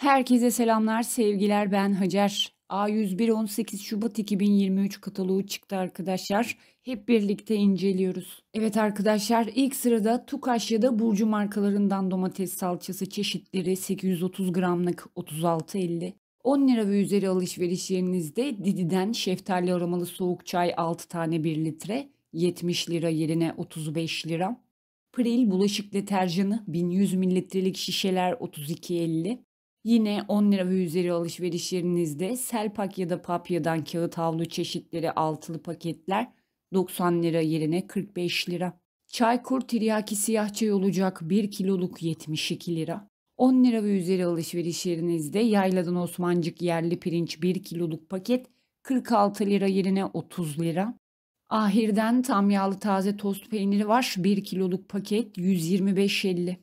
Herkese selamlar, sevgiler. Ben Hacer. A101 18 Şubat 2023 kataloğu çıktı arkadaşlar. Hep birlikte inceliyoruz. Evet arkadaşlar ilk sırada Tukaş ya da Burcu markalarından domates salçası çeşitleri 830 gramlık 36.50. 10 lira ve üzeri alışveriş yerinizde Didi'den şeftali aromalı soğuk çay 6 tane 1 litre 70 lira yerine 35 lira. Pril bulaşık deterjanı 1100 mililitrelik şişeler 32.50. Yine 10 lira ve üzeri alışveriş yerinizde Selpak ya da Papya'dan kağıt havlu çeşitleri altılı paketler 90 lira yerine 45 lira. Çaykur tiryaki siyah çay olacak 1 kiloluk 72 lira. 10 lira ve üzeri alışveriş yerinizde yayladan Osmancık yerli pirinç 1 kiloluk paket 46 lira yerine 30 lira. Ahir'den tam yağlı taze tost peyniri var 1 kiloluk paket 125.50.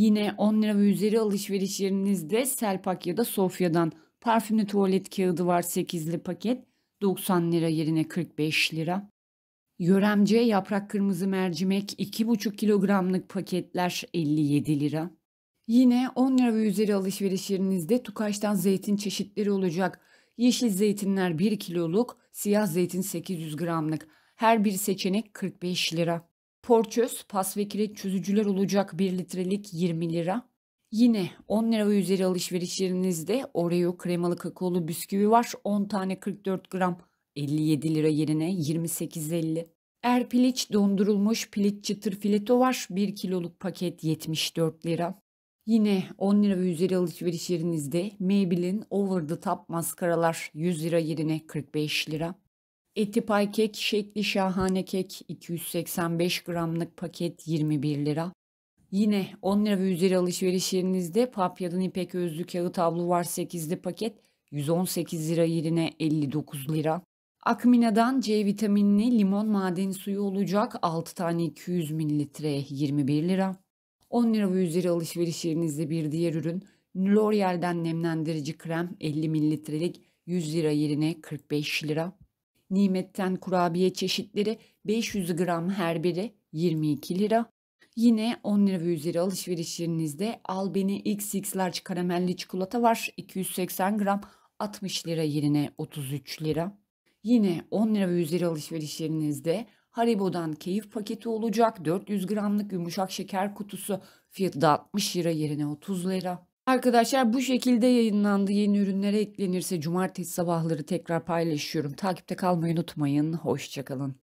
Yine 10 lira ve üzeri alışveriş yerinizde Selpak ya da Sofya'dan parfümlü tuvalet kağıdı var 8'li paket 90 lira yerine 45 lira. Yöremce yaprak kırmızı mercimek 2,5 kilogramlık paketler 57 lira. Yine 10 lira ve üzeri alışveriş yerinizde Tukaş'tan zeytin çeşitleri olacak. Yeşil zeytinler 1 kiloluk, siyah zeytin 800 gramlık. Her bir seçenek 45 lira. Porçöz pas ve kireç çözücüler olacak 1 litrelik 20 lira. Yine 10 lira ve üzeri alışverişlerinizde Oreo kremalı kakaolu bisküvi var. 10 tane 44 gram 57 lira yerine 28.50. Erpiliç dondurulmuş piliç çıtır fileto var. 1 kiloluk paket 74 lira. Yine 10 lira ve üzeri alışveriş yerinizde Maybelline Over the Top maskaralar 100 lira yerine 45 lira. Eti pay kek şekli şahane kek 285 gramlık paket 21 lira. Yine 10 lira ve üzeri alışveriş yerinizde papyadan ipek özlü kağıt havlu var 8'li paket 118 lira yerine 59 lira. Akmina'dan C vitaminli limon maden suyu olacak 6 tane 200 mililitre 21 lira. 10 lira ve üzeri alışveriş yerinizde bir diğer ürün L'Oreal'den nemlendirici krem 50 mililitrelik 100 lira yerine 45 lira. Nimetten kurabiye çeşitleri 500 gram her biri 22 lira. Yine 10 lira ve üzeri alışverişlerinizde yerinizde Albeni XX Large karamelli çikolata var 280 gram 60 lira yerine 33 lira. Yine 10 lira ve üzeri alışverişlerinizde Haribo'dan keyif paketi olacak 400 gramlık yumuşak şeker kutusu fiyatı da 60 lira yerine 30 lira. Arkadaşlar bu şekilde yayınlandı. Yeni ürünlere eklenirse cumartesi sabahları tekrar paylaşıyorum. Takipte kalmayı unutmayın. Hoşçakalın.